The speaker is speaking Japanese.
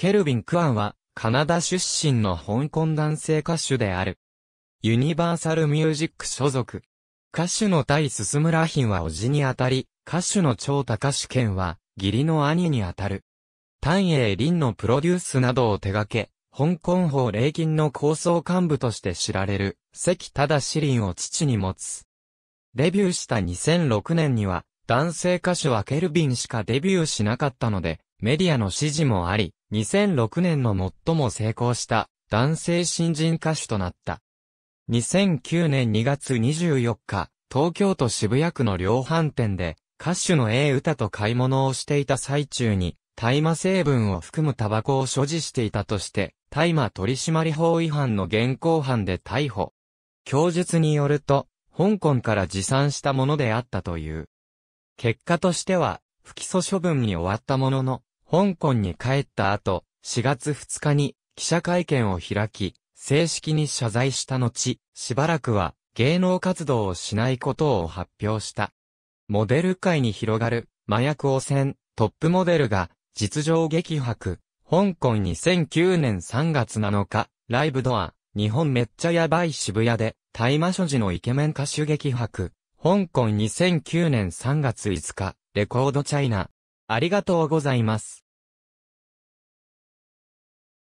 ケルビン・クアンは、カナダ出身の香港男性歌手である。ユニバーサルミュージック所属。歌手の対進むラヒンは叔父にあたり、歌手の超高志健は、義理の兄にあたる。丹英林のプロデュースなどを手掛け、香港法霊金の構想幹部として知られる、関忠林を父に持つ。デビューした2006年には、男性歌手はケルビンしかデビューしなかったので、メディアの支持もあり、2006年の最も成功した男性新人歌手となった。2009年2月24日、東京都渋谷区の量販店で、歌手の A 歌と買い物をしていた最中に、大麻成分を含むタバコを所持していたとして、大麻取締法違反の現行犯で逮捕。供述によると、香港から持参したものであったという。結果としては、不起訴処分に終わったものの、香港に帰った後、4月2日に記者会見を開き、正式に謝罪した後、しばらくは芸能活動をしないことを発表した。モデル界に広がる麻薬汚染、トップモデルが実情激白。香港2009年3月7日、ライブドア、日本めっちゃやばい渋谷で、大麻所持のイケメン歌手激白。香港2009年3月5日、レコードチャイナ、ありがとうございます。